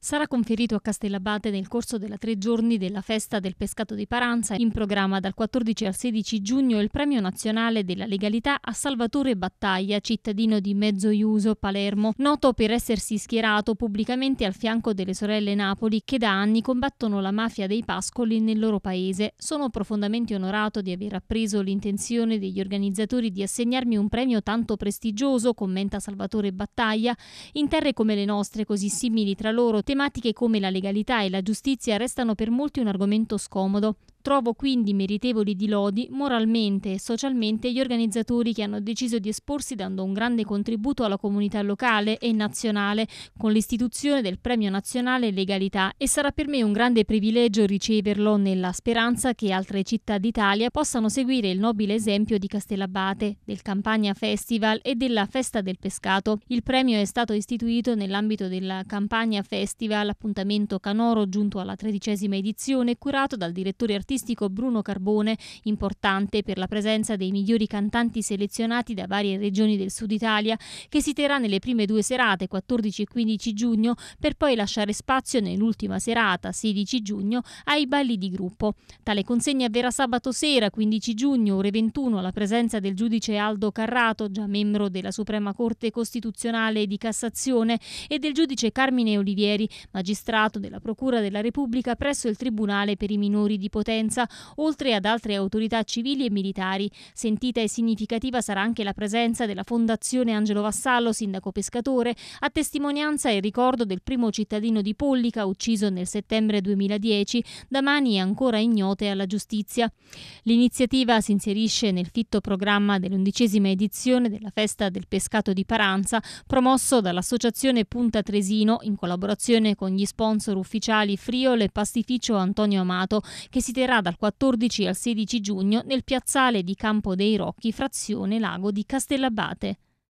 sarà conferito a Castellabate nel corso della tre giorni della festa del pescato di Paranza in programma dal 14 al 16 giugno il premio nazionale della legalità a Salvatore Battaglia, cittadino di Mezzoiuso, Palermo, noto per essersi schierato pubblicamente al fianco delle sorelle Napoli che da anni combattono la mafia dei pascoli nel loro paese. Sono profondamente onorato di aver appreso l'intenzione degli organizzatori di assegnarmi un premio tanto prestigioso, commenta Salvatore Battaglia, in terre come le nostre così simili tra loro tematiche come la legalità e la giustizia restano per molti un argomento scomodo, Trovo quindi meritevoli di lodi moralmente e socialmente gli organizzatori che hanno deciso di esporsi dando un grande contributo alla comunità locale e nazionale con l'istituzione del Premio Nazionale Legalità e sarà per me un grande privilegio riceverlo nella speranza che altre città d'Italia possano seguire il nobile esempio di Castellabate, del Campagna Festival e della Festa del Pescato. Il premio è stato istituito nell'ambito della Campagna Festival, appuntamento canoro giunto alla tredicesima edizione, curato dal direttore artistico artistico Bruno Carbone, importante per la presenza dei migliori cantanti selezionati da varie regioni del sud Italia, che si terrà nelle prime due serate, 14 e 15 giugno, per poi lasciare spazio nell'ultima serata, 16 giugno, ai balli di gruppo. Tale consegna avverrà sabato sera, 15 giugno, ore 21, alla presenza del giudice Aldo Carrato, già membro della Suprema Corte Costituzionale di Cassazione, e del giudice Carmine Olivieri, magistrato della Procura della Repubblica presso il Tribunale per i minori di potere Vicenza, oltre ad altre autorità civili e militari. Sentita e significativa sarà anche la presenza della Fondazione Angelo Vassallo, sindaco pescatore, a testimonianza e ricordo del primo cittadino di Pollica ucciso nel settembre 2010 da mani ancora ignote alla giustizia. L'iniziativa si inserisce nel fitto programma dell'undicesima edizione della Festa del Pescato di Paranza, promosso dall'Associazione Punta Tresino in collaborazione con gli sponsor ufficiali Friol e Pastificio Antonio Amato, che si terrà svolgerà dal 14 al 16 giugno nel piazzale di Campo dei Rocchi, frazione Lago di Castellabate.